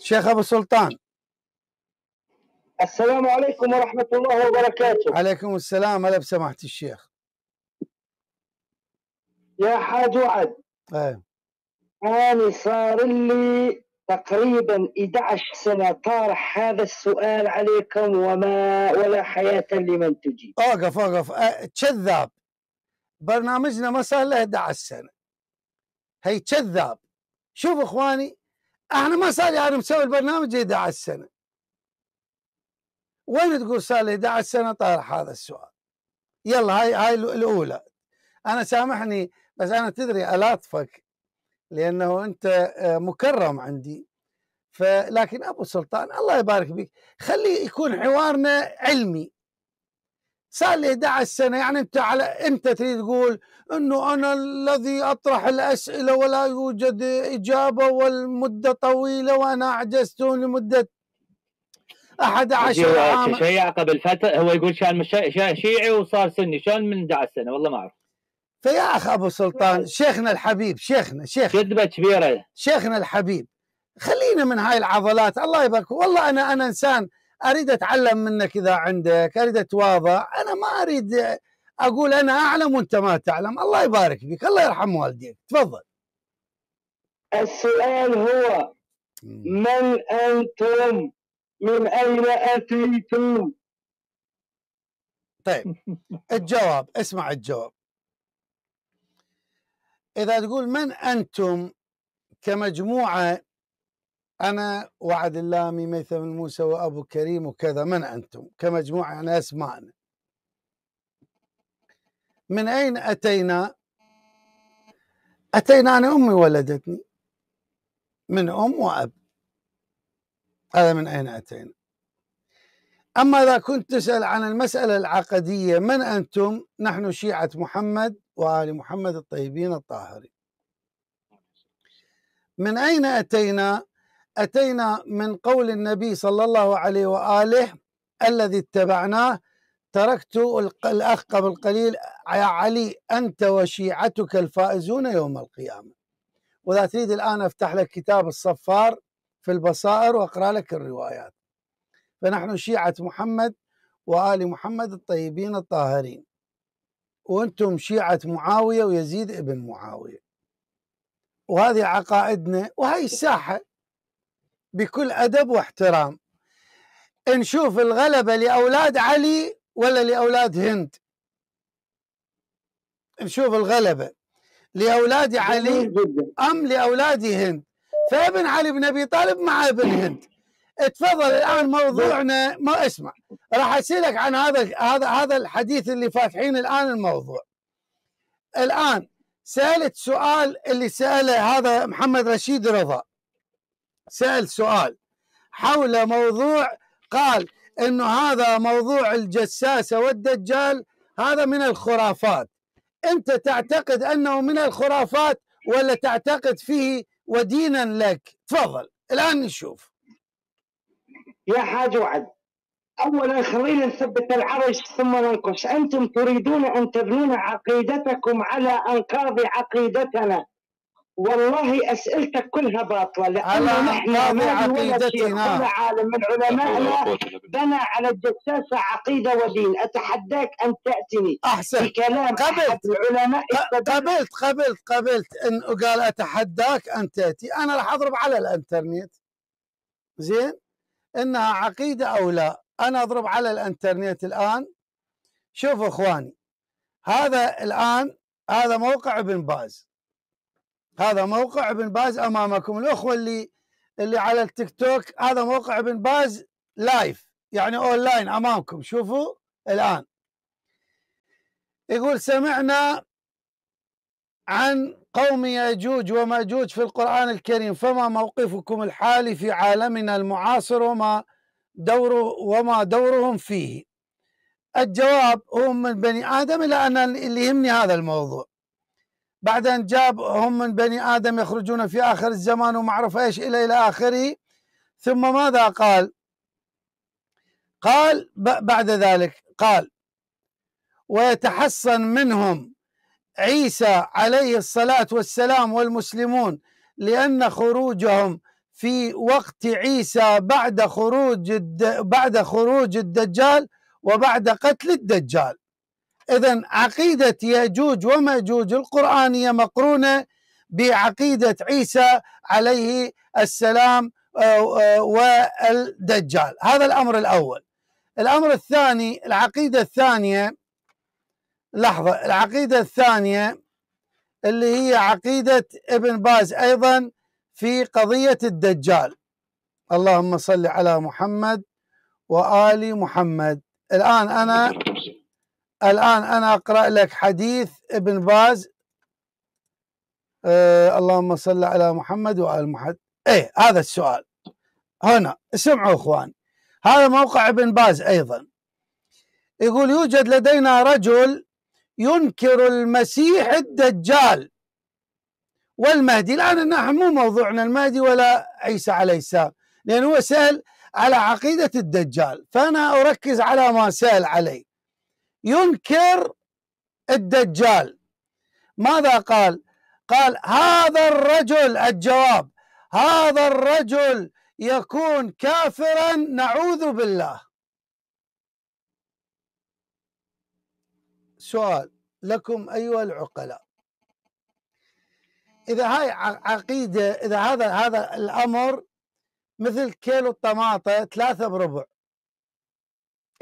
شيخ ابو سلطان السلام عليكم ورحمه الله وبركاته عليكم السلام هلا بسماحه الشيخ يا حاج وعد ايه انا صار لي تقريبا 11 سنه طارح هذا السؤال عليكم وما ولا حياه لمن تجيب اوقف اوقف أه كذاب برنامجنا ما صار له 11 سنه هي كذاب شوف اخواني احنا ما صار لي انا مسوي البرنامج 11 سنه وين تقول صار لي 11 سنه طارح طيب هذا السؤال يلا هاي هاي الاولى انا سامحني بس انا تدري الاطفك لانه انت آه، مكرم عندي فلكن ابو سلطان الله يبارك بك خلي يكون حوارنا علمي صار لي 11 سنه يعني انت على انت تريد تقول انه انا الذي اطرح الاسئله ولا يوجد اجابه والمده طويله وانا عجزت لمده 11 عام شيع قبل فتره هو يقول شان شيعي وصار سني شلون من 11 سنه والله ما اعرف فيا اخ ابو سلطان طيب. شيخنا الحبيب شيخنا شيخ كذبه كبيره شيخنا الحبيب خلينا من هاي العضلات الله يبارك والله انا انا انسان اريد اتعلم منك اذا عندك اريد اتواضع انا ما اريد اقول انا اعلم وانت ما تعلم الله يبارك فيك الله يرحم والديك تفضل السؤال هو من انتم من اين اتيتم طيب الجواب اسمع الجواب اذا تقول من انتم كمجموعه أنا وعد اللامي ميثم الموسى وأبو كريم وكذا من أنتم كمجموعة أنا أسمعنا من أين أتينا أتينا أنا أمي ولدتني من أم وأب هذا من أين أتينا أما إذا كنت تسأل عن المسألة العقدية من أنتم نحن شيعة محمد وآل محمد الطيبين الطاهرين من أين أتينا أتينا من قول النبي صلى الله عليه وآله الذي اتبعناه تركت الأخ قبل قليل يا علي أنت وشيعتك الفائزون يوم القيامة وإذا تريد الآن أفتح لك كتاب الصفار في البصائر وأقرأ لك الروايات فنحن شيعة محمد وآل محمد الطيبين الطاهرين وأنتم شيعة معاوية ويزيد ابن معاوية وهذه عقائدنا وهي الساحة بكل أدب واحترام نشوف الغلبة لأولاد علي ولا لأولاد هند نشوف الغلبة لأولاد علي أم لأولاد هند فابن علي بن أبي طالب مع ابن هند تفضل الان موضوعنا ما اسمع راح اسالك عن هذا هذا هذا الحديث اللي فاتحين الان الموضوع الان سالت سؤال اللي ساله هذا محمد رشيد رضا سأل سؤال حول موضوع قال انه هذا موضوع الجساسه والدجال هذا من الخرافات انت تعتقد انه من الخرافات ولا تعتقد فيه ودينا لك تفضل الان نشوف يا حاج وعد اولا خلينا نثبت العرش ثم ننقش انتم تريدون ان تبنون عقيدتكم على انقاض عقيدتنا والله اسئلتك كلها باطله لان نحن ما عقيدتنا عالم من علمائنا بنى على الجساسه عقيده ودين اتحداك ان تاتني احسن بكلام قبلت العلماء قبلت قبلت قبلت ان قال اتحداك ان تاتي انا راح اضرب على الانترنت زين انها عقيده او لا انا اضرب على الانترنت الان شوفوا اخواني هذا الان هذا موقع ابن باز هذا موقع ابن باز امامكم الاخوه اللي اللي على التيك توك هذا موقع ابن باز لايف يعني اونلاين امامكم شوفوا الان يقول سمعنا عن قوم ياجوج وماجوج في القرآن الكريم فما موقفكم الحالي في عالمنا المعاصر وما دور وما دورهم فيه الجواب هم من بني آدم إلى أن اللي يهمني هذا الموضوع بعدين جاب هم من بني آدم يخرجون في آخر الزمان وما أعرف إيش إلى إلى آخره ثم ماذا قال قال بعد ذلك قال ويتحصن منهم عيسى عليه الصلاة والسلام والمسلمون لأن خروجهم في وقت عيسى بعد خروج بعد خروج الدجال وبعد قتل الدجال إذا عقيدة يأجوج ومأجوج القرآنية مقرونة بعقيدة عيسى عليه السلام آه، آه، والدجال هذا الأمر الأول الأمر الثاني العقيدة الثانية لحظة العقيدة الثانية اللي هي عقيدة ابن باز أيضا في قضية الدجال اللهم صل على محمد وآل محمد الآن أنا الآن أنا أقرأ لك حديث ابن باز آه اللهم صل على محمد وآل محمد إيه هذا السؤال هنا اسمعوا إخوان هذا موقع ابن باز أيضا يقول يوجد لدينا رجل ينكر المسيح الدجال والمهدي الآن نحن مو موضوعنا المهدي ولا عيسى عليه السلام لأنه هو سأل على عقيدة الدجال فأنا أركز على ما سأل عليه ينكر الدجال ماذا قال؟ قال هذا الرجل الجواب هذا الرجل يكون كافرا نعوذ بالله سؤال لكم ايها العقلاء اذا هاي عقيده اذا هذا هذا الامر مثل كيلو الطماطه ثلاثه بربع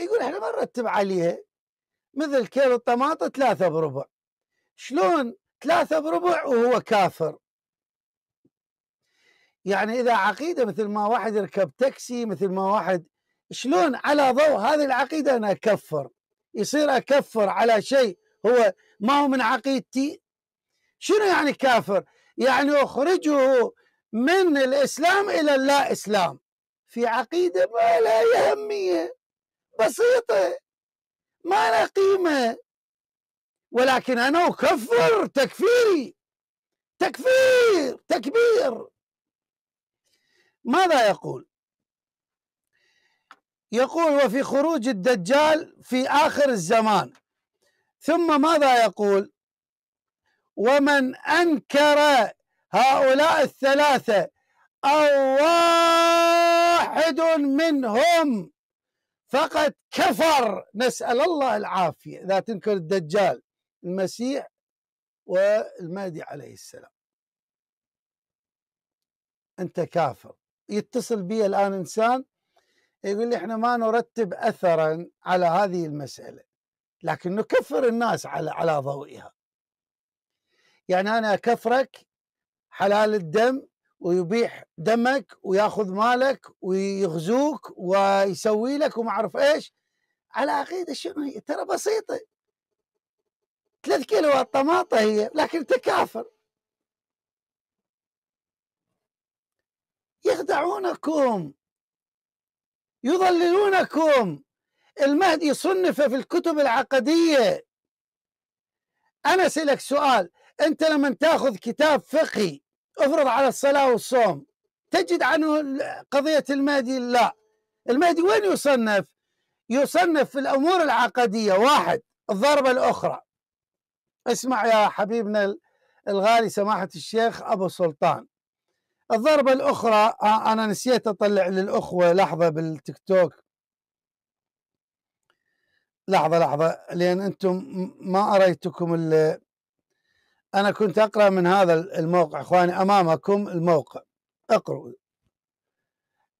يقول احنا ما نرتب عليها مثل كيلو الطماطم ثلاثة بربع شلون ثلاثة بربع وهو كافر يعني إذا عقيدة مثل ما واحد يركب تاكسي مثل ما واحد شلون على ضوء هذه العقيدة أنا أكفر يصير أكفر على شيء هو ما هو من عقيدتي شنو يعني كافر يعني أخرجه من الإسلام إلى اللا إسلام في عقيدة ما لها أهمية بسيطة ما له قيمة ولكن أنا أكفر تكفيري تكفير تكبير ماذا يقول يقول وفي خروج الدجال في آخر الزمان ثم ماذا يقول ومن أنكر هؤلاء الثلاثة أو واحد منهم فقد كفر نسأل الله العافية إذا تنكر الدجال المسيح والمهدي عليه السلام أنت كافر يتصل بي الآن إنسان يقول لي إحنا ما نرتب أثرا على هذه المسألة لكن نكفر الناس على على ضوئها يعني أنا أكفرك حلال الدم ويبيح دمك وياخذ مالك ويغزوك ويسوي لك وما اعرف ايش على عقيده شنو هي؟ ترى بسيطه ثلاث كيلو طماطه هي لكن انت كافر يخدعونكم يضللونكم المهدي صنف في الكتب العقديه انا اسالك سؤال انت لما تاخذ كتاب فقهي افرض على الصلاة والصوم تجد عنه قضية المهدي لا المهدي وين يصنف يصنف في الأمور العقدية واحد الضربة الأخرى اسمع يا حبيبنا الغالي سماحة الشيخ أبو سلطان الضربة الأخرى آه، أنا نسيت أطلع للأخوة لحظة بالتيك توك لحظة لحظة لأن أنتم ما أريتكم أنا كنت أقرأ من هذا الموقع أخواني أمامكم الموقع اقرأوا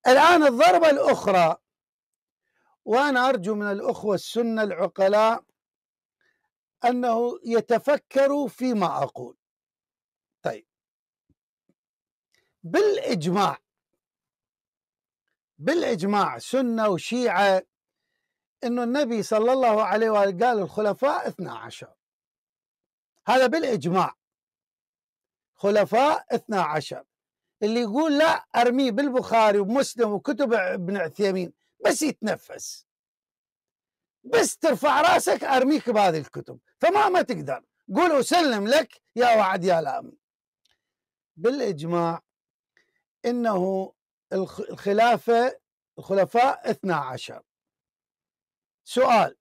الآن الضربة الأخرى وأنا أرجو من الأخوة السنة العقلاء أنه يتفكروا فيما أقول طيب بالإجماع بالإجماع سنة وشيعة أنه النبي صلى الله عليه وآله قال الخلفاء 12 هذا بالإجماع خلفاء 12 اللي يقول لا أرميه بالبخاري ومسلم وكتب ابن عثيمين بس يتنفس بس ترفع راسك أرميك بهذه الكتب فما ما تقدر قول أسلم لك يا وعد يا لام بالإجماع إنه الخلافة الخلفاء 12 سؤال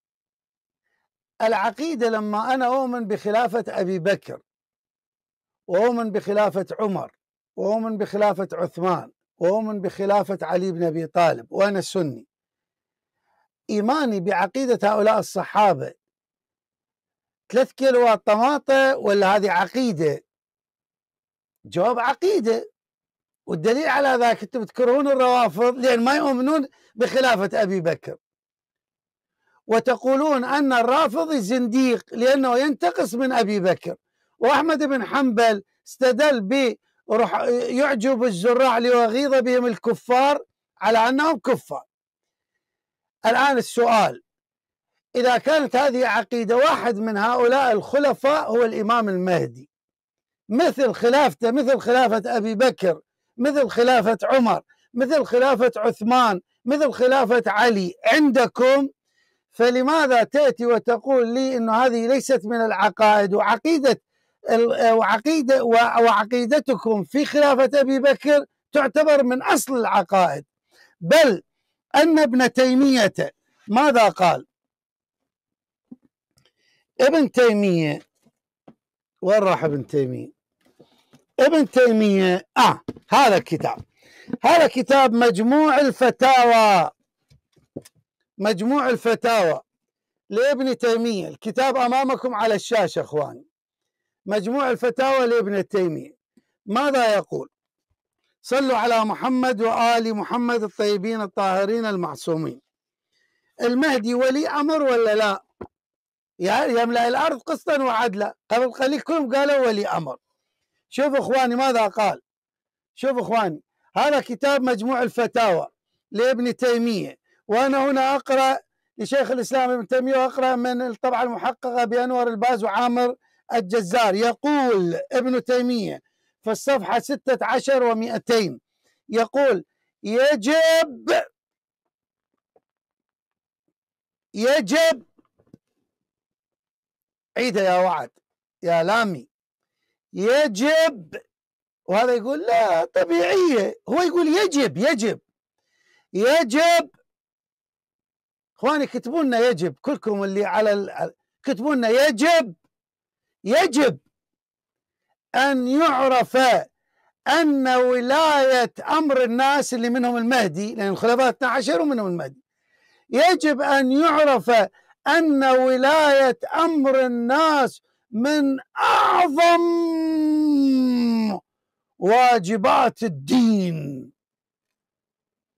العقيدة لما أنا أؤمن بخلافة أبي بكر وأؤمن بخلافة عمر وأؤمن بخلافة عثمان وأؤمن بخلافة علي بن أبي طالب وأنا سني إيماني بعقيدة هؤلاء الصحابة ثلاث كيلوات طماطة ولا هذه عقيدة جواب عقيدة والدليل على ذاك أنتم تكرهون الروافض لأن ما يؤمنون بخلافة أبي بكر وتقولون أن الرافضي زنديق لأنه ينتقص من أبي بكر وأحمد بن حنبل استدل ب يعجب الزراع ليغيظ بهم الكفار على أنهم كفار الآن السؤال إذا كانت هذه عقيدة واحد من هؤلاء الخلفاء هو الإمام المهدي مثل خلافته مثل خلافة أبي بكر مثل خلافة عمر مثل خلافة عثمان مثل خلافة علي عندكم فلماذا تأتي وتقول لي أن هذه ليست من العقائد وعقيدة وعقيدة وعقيدتكم في خلافة أبي بكر تعتبر من أصل العقائد بل أن ابن تيمية ماذا قال ابن تيمية وين راح ابن تيمية ابن تيمية آه هذا الكتاب هذا كتاب مجموع الفتاوى مجموع الفتاوى لابن تيمية الكتاب أمامكم على الشاشة أخواني مجموع الفتاوى لابن تيمية ماذا يقول صلوا على محمد وآل محمد الطيبين الطاهرين المعصومين المهدي ولي أمر ولا لا يملأ الأرض قسطا وعدلا قبل قليل كلهم قالوا ولي أمر شوف إخواني ماذا قال شوف إخواني هذا كتاب مجموع الفتاوى لابن تيمية وأنا هنا أقرأ لشيخ الإسلام ابن تيمية وأقرأ من الطبعة المحققة بأنور الباز وعامر الجزار يقول ابن تيمية في الصفحة 16 و200 يقول يجب يجب عيدها يا وعد يا لامي يجب وهذا يقول لا طبيعية هو يقول يجب يجب يجب اخواني كتبوا لنا يجب كلكم اللي على ال... كتبوا لنا يجب يجب ان يعرف ان ولايه امر الناس اللي منهم المهدي لان الخلفاء 12 ومنهم المهدي يجب ان يعرف ان ولايه امر الناس من اعظم واجبات الدين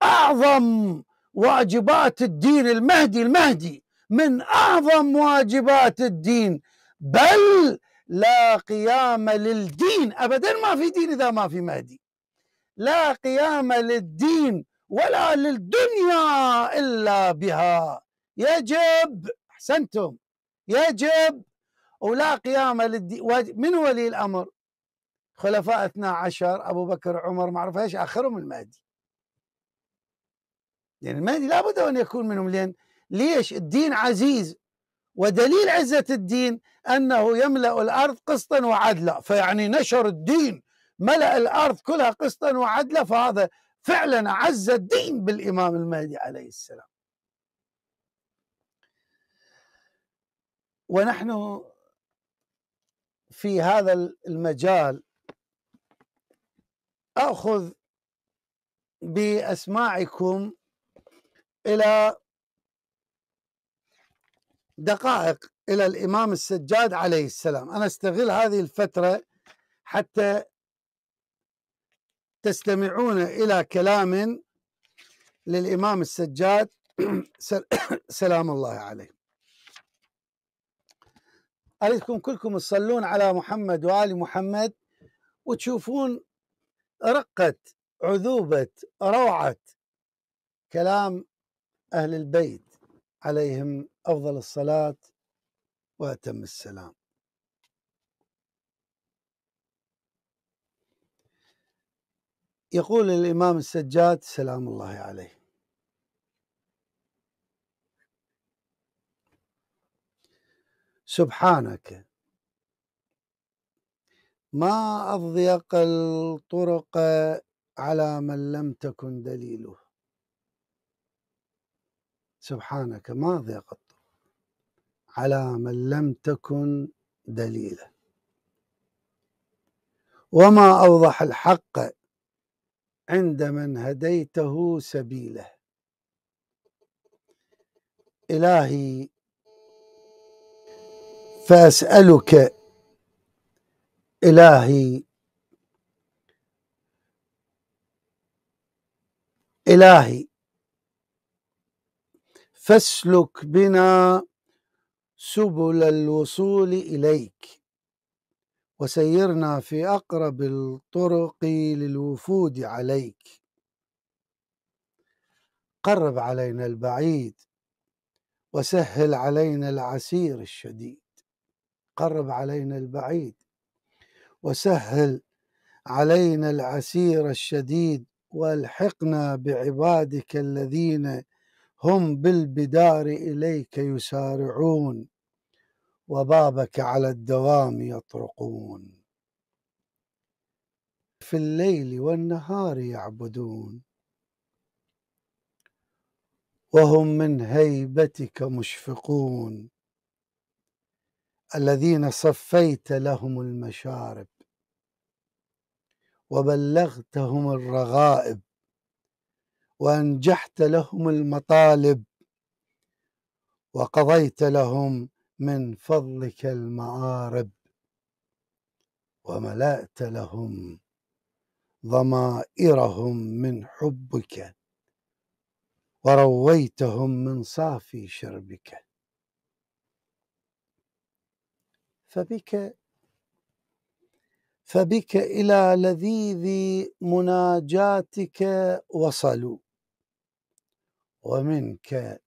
اعظم واجبات الدين المهدي المهدي من اعظم واجبات الدين بل لا قيام للدين ابدا ما في دين اذا ما في مهدي لا قيام للدين ولا للدنيا الا بها يجب احسنتم يجب ولا قيام للدين من ولي الامر خلفاء 12 ابو بكر عمر ما اعرف ايش اخرهم المهدي لأن يعني المهدي لابد أن يكون منهم لأن ليش الدين عزيز ودليل عزة الدين أنه يملأ الأرض قسطا وعدلا فيعني نشر الدين ملأ الأرض كلها قسطا وعدلا فهذا فعلا عز الدين بالإمام المهدي عليه السلام ونحن في هذا المجال أخذ بأسماعكم إلى دقائق إلى الإمام السجاد عليه السلام أنا أستغل هذه الفترة حتى تستمعون إلى كلام للإمام السجاد سلام الله عليه أريدكم كلكم تصلون على محمد وآل محمد وتشوفون رقة عذوبة روعة كلام أهل البيت عليهم أفضل الصلاة وأتم السلام يقول الإمام السجاد سلام الله عليه سبحانك ما أضيق الطرق على من لم تكن دليله سبحانك ما ضيقت على من لم تكن دليلا وما أوضح الحق عند من هديته سبيله إلهي فأسألك إلهي إلهي فاسلك بنا سبل الوصول اليك وسيرنا في اقرب الطرق للوفود عليك قرب علينا البعيد وسهل علينا العسير الشديد قرب علينا البعيد وسهل علينا العسير الشديد والحقنا بعبادك الذين هم بالبدار إليك يسارعون وبابك على الدوام يطرقون في الليل والنهار يعبدون وهم من هيبتك مشفقون الذين صفيت لهم المشارب وبلغتهم الرغائب وانجحت لهم المطالب وقضيت لهم من فضلك المعارب وملأت لهم ضمائرهم من حبك ورويتهم من صافي شربك فبك فبك الى لذيذ مناجاتك وصلوا ومنك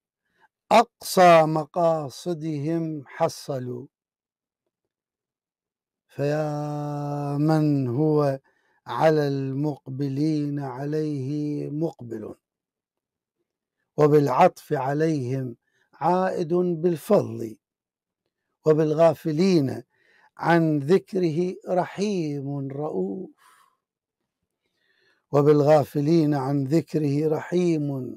أقصى مقاصدهم حصلوا فيا من هو على المقبلين عليه مقبل وبالعطف عليهم عائد بالفضل وبالغافلين عن ذكره رحيم رؤوف وبالغافلين عن ذكره رحيم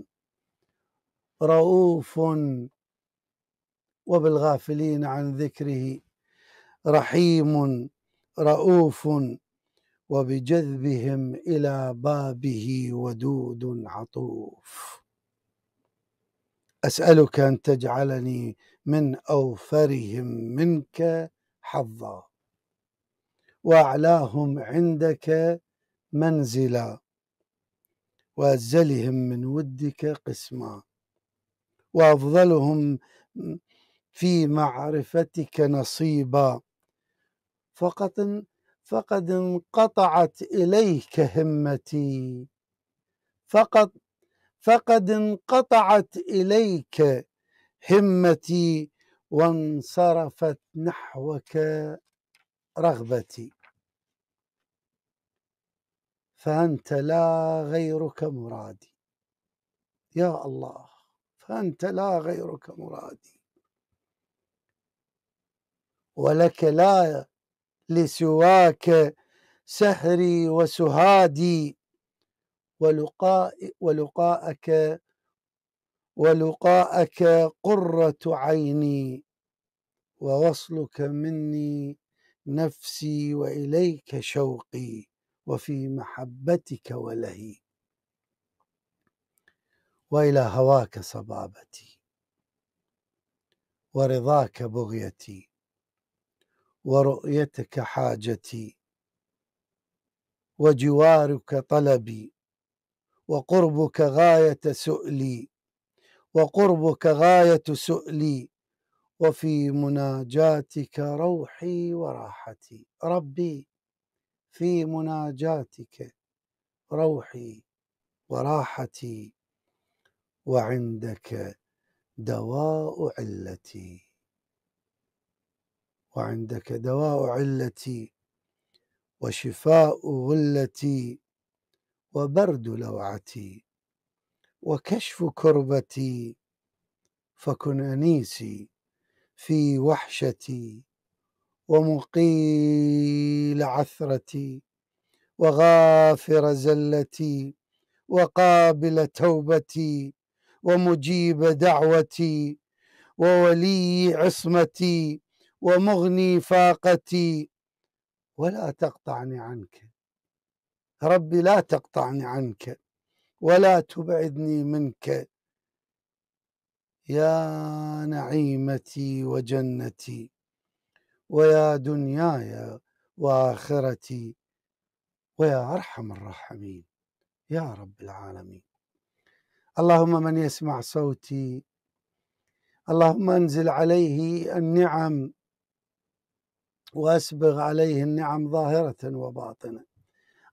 رؤوف وبالغافلين عن ذكره رحيم رؤوف وبجذبهم الى بابه ودود عطوف اسالك ان تجعلني من اوفرهم منك حظا واعلاهم عندك منزلا وازلهم من ودك قسما وافضلهم في معرفتك نصيبا فقط فقد انقطعت اليك همتي فقط فقد انقطعت اليك همتي وانصرفت نحوك رغبتي فانت لا غيرك مرادي يا الله فأنت لا غيرك مرادي ولك لا لسواك سهري وسهادي ولقاء ولقاءك ولقاءك قرة عيني ووصلك مني نفسي وإليك شوقي وفي محبتك ولهي والى هواك صبابتي ورضاك بغيتي ورؤيتك حاجتي وجوارك طلبي وقربك غايه سؤلي وقربك غايه سؤلي وفي مناجاتك روحي وراحتي ربي في مناجاتك روحي وراحتي وعندك دواء علتي وعندك دواء علتي وشفاء غلتي وبرد لوعتي وكشف كربتي فكن انيسي في وحشتي ومقيل عثرتي وغافر زلتي وقابل توبتي ومجيب دعوتي وولي عصمتي ومغني فاقتي ولا تقطعني عنك ربي لا تقطعني عنك ولا تبعدني منك يا نعيمتي وجنتي ويا دنياي واخرتي ويا ارحم الراحمين يا رب العالمين اللهم من يسمع صوتي اللهم انزل عليه النعم واسبغ عليه النعم ظاهره وباطنه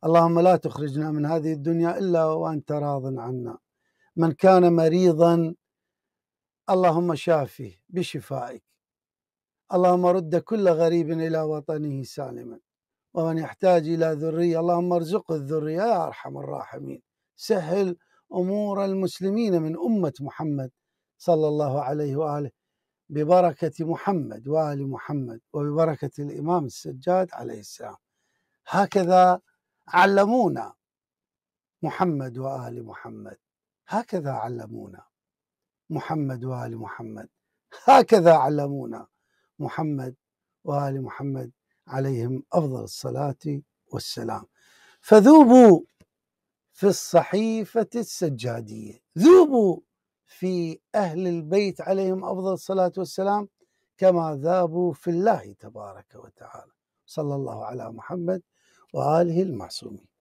اللهم لا تخرجنا من هذه الدنيا الا وانت راض عنا من كان مريضا اللهم شافه بشفائك اللهم رد كل غريب الى وطنه سالما ومن يحتاج الى ذريه اللهم ارزقه الذريه يا ارحم الراحمين سهل امور المسلمين من امه محمد صلى الله عليه واله ببركه محمد وال محمد وببركه الامام السجاد عليه السلام هكذا علمونا محمد وال محمد هكذا علمونا محمد وال محمد هكذا علمونا محمد وال محمد عليهم افضل الصلاه والسلام فذوبوا في الصحيفة السجادية ذوبوا في أهل البيت عليهم أفضل الصلاة والسلام كما ذابوا في الله تبارك وتعالى صلى الله على محمد وآله المعصومين